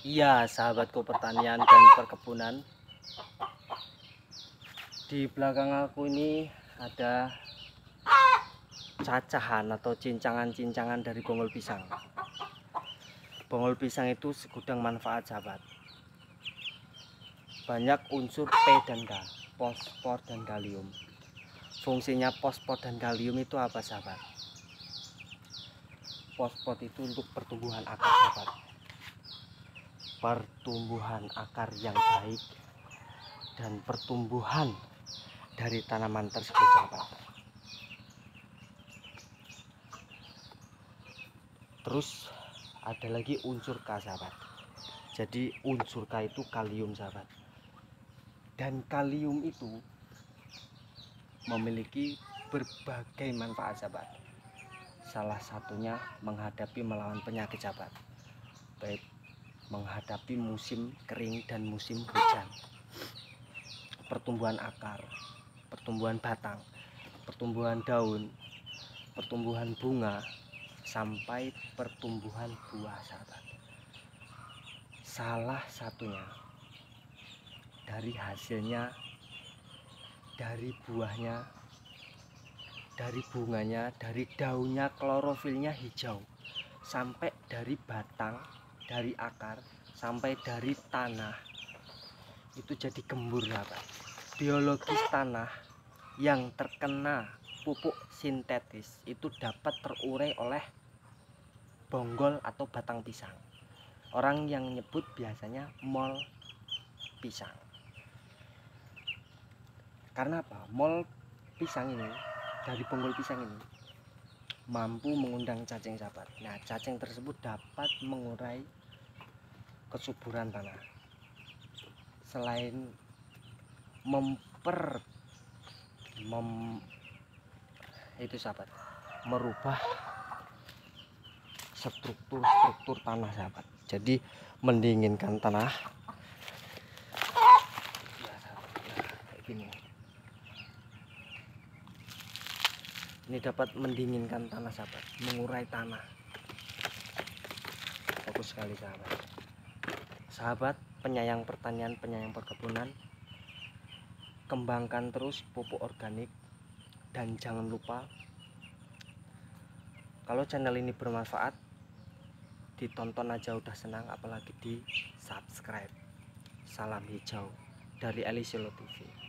Iya, sahabatku pertanian dan perkebunan. Di belakang aku ini ada cacahan atau cincangan-cincangan dari bongol pisang. Bongol pisang itu segudang manfaat sahabat. Banyak unsur P dan K, fosfor dan kalium. Fungsinya fosfor dan kalium itu apa sahabat? Fosfor itu untuk pertumbuhan akar sahabat pertumbuhan akar yang baik dan pertumbuhan dari tanaman tersebut sahabat terus ada lagi unsur K sahabat jadi unsur K itu kalium sahabat dan kalium itu memiliki berbagai manfaat sahabat salah satunya menghadapi melawan penyakit sahabat baik menghadapi musim kering dan musim hujan pertumbuhan akar pertumbuhan batang pertumbuhan daun pertumbuhan bunga sampai pertumbuhan buah sahabat salah satunya dari hasilnya dari buahnya dari bunganya dari daunnya klorofilnya hijau sampai dari batang dari akar sampai dari tanah itu jadi gembur ya Pak biologis tanah yang terkena pupuk sintetis itu dapat terurai oleh bonggol atau batang pisang orang yang nyebut biasanya mol pisang karena apa? mol pisang ini dari bonggol pisang ini mampu mengundang cacing sahabat nah cacing tersebut dapat mengurai kesuburan tanah selain memper mem, itu sahabat merubah struktur-struktur tanah sahabat jadi mendinginkan tanah ya, ini dapat mendinginkan tanah sahabat mengurai tanah fokus sekali sahabat sahabat penyayang pertanian penyayang perkebunan kembangkan terus pupuk organik dan jangan lupa kalau channel ini bermanfaat ditonton aja udah senang apalagi di subscribe salam hijau dari Elisilo TV